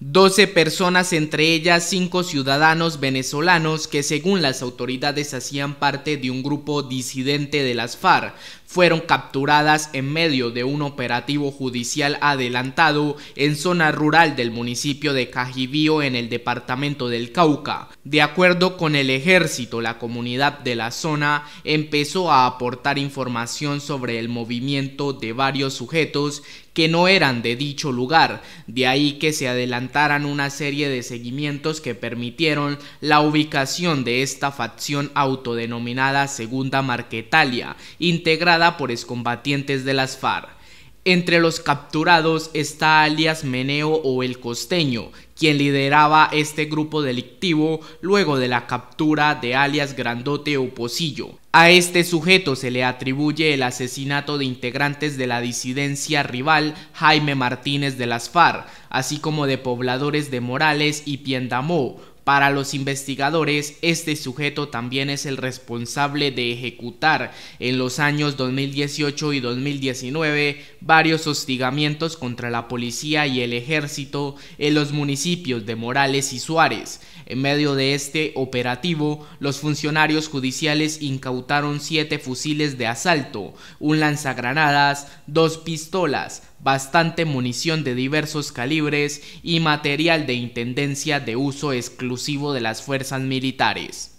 12 personas, entre ellas 5 ciudadanos venezolanos que según las autoridades hacían parte de un grupo disidente de las FARC, fueron capturadas en medio de un operativo judicial adelantado en zona rural del municipio de Cajibío en el departamento del Cauca. De acuerdo con el ejército, la comunidad de la zona empezó a aportar información sobre el movimiento de varios sujetos que no eran de dicho lugar, de ahí que se adelantaran una serie de seguimientos que permitieron la ubicación de esta facción autodenominada Segunda Marquetalia, integrada por excombatientes de las FARC. Entre los capturados está alias Meneo o el costeño, quien lideraba este grupo delictivo luego de la captura de alias Grandote o Pocillo. A este sujeto se le atribuye el asesinato de integrantes de la disidencia rival Jaime Martínez de las FARC, así como de pobladores de Morales y Piendamó, para los investigadores, este sujeto también es el responsable de ejecutar en los años 2018 y 2019 varios hostigamientos contra la policía y el ejército en los municipios de Morales y Suárez. En medio de este operativo, los funcionarios judiciales incautaron siete fusiles de asalto, un lanzagranadas, dos pistolas, bastante munición de diversos calibres y material de intendencia de uso exclusivo exclusivo de las fuerzas militares.